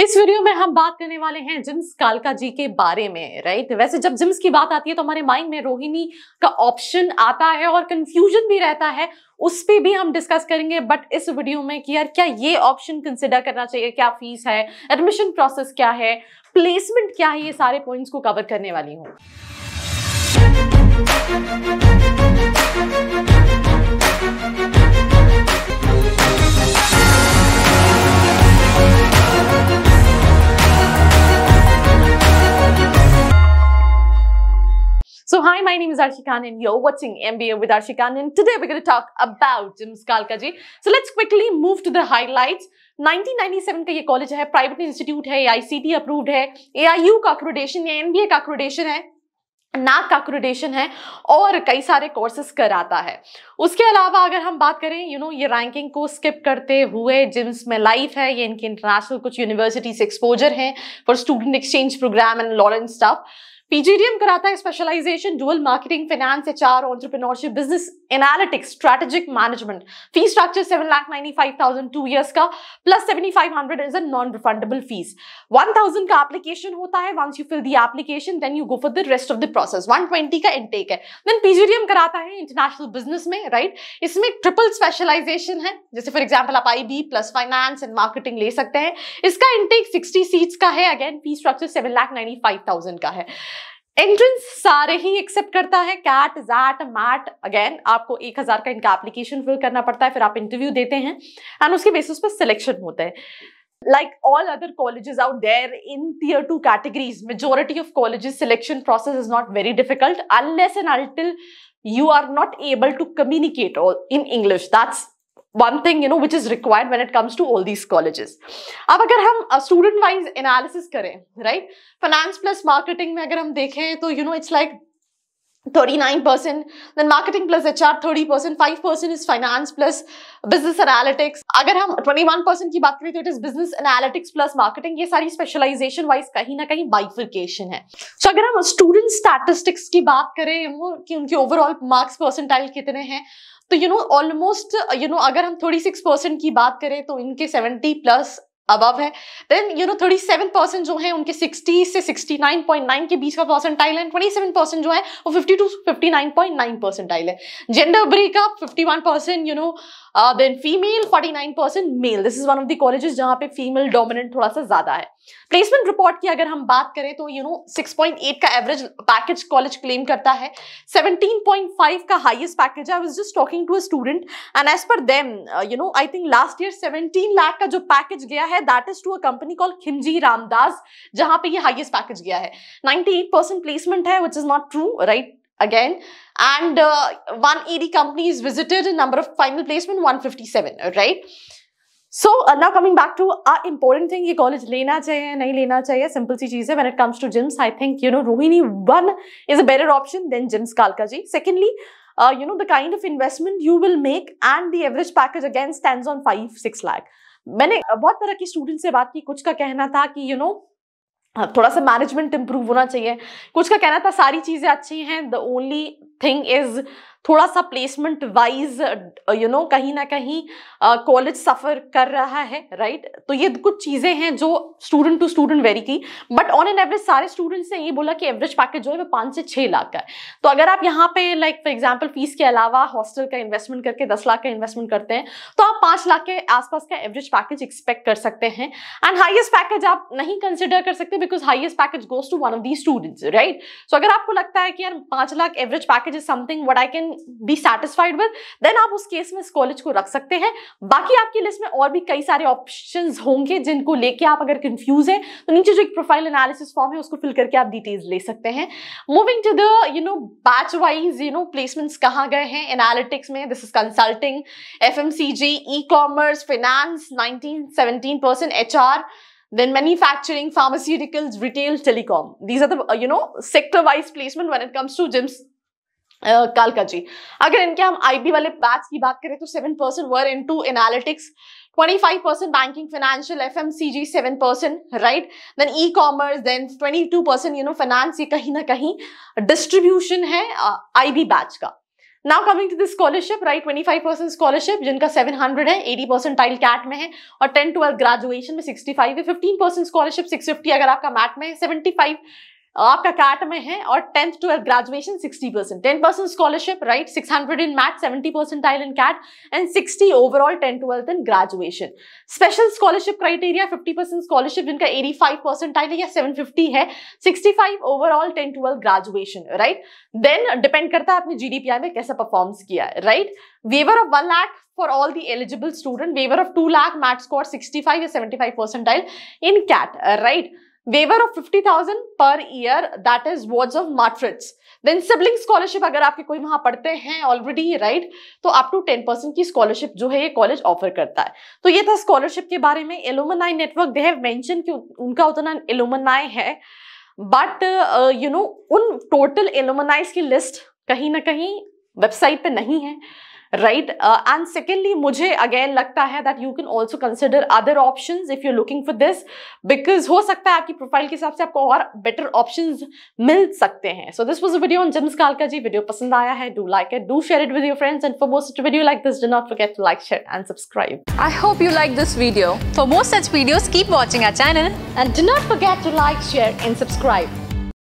इस वीडियो में हम बात करने वाले हैं जिम्स कालका जी के बारे में राइट वैसे जब जिम्स की बात आती है तो हमारे माइंड में रोहिणी का ऑप्शन आता है और कंफ्यूजन भी रहता है उस पर भी हम डिस्कस करेंगे बट इस वीडियो में कि यार क्या ये ऑप्शन कंसिडर करना चाहिए क्या फीस है एडमिशन प्रोसेस क्या है प्लेसमेंट क्या है ये सारे पॉइंट्स को कवर करने वाली हूँ So hi, my name is Arshi Khan and you're watching MBA with Arshi Khan and today we're going to talk about Jims ji. So let's quickly move to the highlights. 1997 का ये college है private institute है आई approved है AIU का अक्रोडेशन है NBA का अक्रोडेशन है नाक का क्रोडेशन है और कई सारे कोर्सेस कराता है उसके अलावा अगर हम बात करें यू you नो know, ये रैंकिंग को स्किप करते हुए जिम्स में लाइफ है ये इनके इंटरनेशनल कुछ यूनिवर्सिटीज एक्सपोजर हैं for student exchange program and Lawrence staff PGDM कराता है specialization dual marketing finance or entrepreneurship business analytics strategic management fee structure seven lakh ninety five thousand two years का plus seventy five hundred is a non refundable fees one thousand का application होता है once you fill the application then you go for the rest of the process one twenty का intake है then PGDM कराता है international business में right इसमें triple specialization है जैसे फॉर एग्जाम्पल आप I B plus finance and marketing ले सकते हैं इसका इनटेक सिक्सटी सीट्स का है again fee structure seven lakh ninety five thousand का है एंट्रेंस सारे ही एक्सेप्ट करता है कैट जैट मैट अगेन आपको एक हजार का इनका एप्लीकेशन फिल करना पड़ता है फिर आप इंटरव्यू देते हैं एंड उसके बेसिस पर सिलेक्शन होता है like all other colleges out there in tier two categories majority of colleges selection process is not very difficult unless and until you are not able to communicate all in English that's one thing you know which is required when it comes to all these colleges अब अगर हम student wise analysis करें right finance plus marketing में अगर हम देखें तो you know it's like 39% then marketing plus hr 30% 5% is finance plus business analytics अगर हम 21% की बात करें तो it is business analytics plus marketing ये सारी स्पेशलाइजेशन वाइज कहीं ना कहीं बाइफिकेशन है सो so, अगर हम स्टूडेंट स्टैटिस्टिक्स की बात करें कि उनके ओवरऑल मार्क्स परसेंटाइल कितने हैं तो you know almost you know अगर हम थोड़ी सिक्स परसेंट की बात करें तो इनके सेवेंटी प्लस अबव है then you know thirty seven percent जो है उनके सिक्सटी से सिक्सटी नाइन पॉइंट नाइन के बीच का परसेंटाइल है ट्वेंटी सेवन परसेंट जो है वो fifty two fifty nine point nine percentile है gender breakup fifty one percent you know then female forty nine percent male this is one of the colleges जहां पे female dominant थोड़ा सा ज्यादा है प्लेसमेंट रिपोर्ट की अगर हम बात करें तो you know six point eight का एवरेज पैकेज कॉलेज क्लेम करता है सेवनटीन पॉइंट फाइव का highest package I was just talking to a student and as per them you know I think last year seventeen lakh का जो package गया है that is to a company call Khimji Ramdas जहां पे ये हाइएस्ट पैकेज गया है नाइनटी एट परसेंट प्लेसमेंट है which is not true right again. And uh, 180 e companies visited, a number of final placement 157, right? So now coming back to a important thing ये college लेना चाहिए नहीं लेना चाहिए simple सी चीज है when it comes to JIMS I think you know Rohini one is a better option then JIMS Kalkaji secondly you know the kind of investment you will make and the average package again stand on five six lakh मैंने बहुत तरह के student से बात की कुछ का कहना था कि यू you नो know, हाँ, थोड़ा सा मैनेजमेंट इंप्रूव होना चाहिए कुछ का कहना था सारी चीज़ें अच्छी हैं द ओनली थिंग इज़ थोड़ा सा प्लेसमेंट वाइज यू नो कहीं ना कहीं कॉलेज uh, सफ़र कर रहा है राइट right? तो ये कुछ चीज़ें हैं जो स्टूडेंट टू स्टूडेंट वेरी की बट ऑन एन एवरेज सारे स्टूडेंट्स ने ये बोला कि एवरेज पैकेज जो है वो पाँच से छः लाख का है तो अगर आप यहाँ पे लाइक फॉर एग्जाम्पल फीस के अलावा हॉस्टल का इन्वेस्टमेंट करके दस लाख का इन्वेस्टमेंट करते हैं तो आप पाँच लाख के आसपास का एवरेज पैकेज एक्सपेक्ट कर सकते हैं एंड हाइएस्ट पैकेज आप नहीं कंसिडर कर सकते because highest package goes to one of the students right so अगर आपको लगता है कि यार पाँच लाख average package is something what I can be satisfied with then आप उस केस में इस कॉलेज को रख सकते हैं बाकी आपकी लिस्ट में और भी कई सारे ऑप्शन होंगे जिनको लेके आप अगर कंफ्यूज हैं तो नीचे जो एक प्रोफाइल एनालिसिस फॉर्म है उसको फिल करके आप डिटेल्स ले सकते हैं moving to the you know batch wise you know placements कहाँ गए हैं एनालिटिक्स में this is consulting F M C G e commerce finance nineteen then manufacturing pharmaceuticals retail telecom these are the you know sector wise placement when it comes to gyms कालका जी अगर इनके हम IB वाले batch की बात करें तो seven percent were into analytics twenty five percent banking financial F M C G seven percent right then e commerce then twenty two percent you know finance ये कहीं ना कहीं डिस्ट्रीब्यूशन है आई बी बैच का now coming to this scholarship right twenty five percent scholarship जिनका seven hundred है eighty percentile CAT में है और टेन ट्वेल्थ ग्रेजुएशन में सिक्सटी फाइव है fifteen percent scholarship six fifty अगर आपका मैट में है सेवेंटी फाइव आपका कैट में है और tenth twelfth graduation 60 percent ten percent scholarship right 600 in math 70 आइल in CAT and 60 overall ten twelfth in graduation special scholarship criteria 50 percent scholarship जिनका 85 आइल या 750 है 65 overall ten twelfth graduation right then depend करता है आपने जीडीपीआई में कैसा परफॉर्म्स किया है right waiver of one lakh for for all the eligible student waiver of 2 lakh max score 65 or 75 percentile in cat right waiver of fifty thousand per year that is words of मार्ट्रिट्स then sibling scholarship अगर आपके कोई वहां पढ़ते हैं already right right? तो up to ten percent की scholarship जो है ये कॉलेज ऑफर करता है तो ये था स्कॉलरशिप के बारे में alumni network they have mention कि उनका उतना एलोमनाई है बट यू नो उन टोटल एलोमनाइज की लिस्ट कहीं ना कहीं वेबसाइट पे नहीं है राइट एंड सेकेंडली मुझे अगेन लगता है that you can also consider other option if you looking for this because हो सकता है आपकी प्रोफाइल के हिसाब से आपको और बेटर ऑप्शन मिल सकते हैं so this was video on JIMS Kalkaji video पसंद आया है do like it do share it with your friends and for more video like this do not forget to like share and subscribe I hope you like this video for more such video keep watching our channel and do not forget to like share and subscribe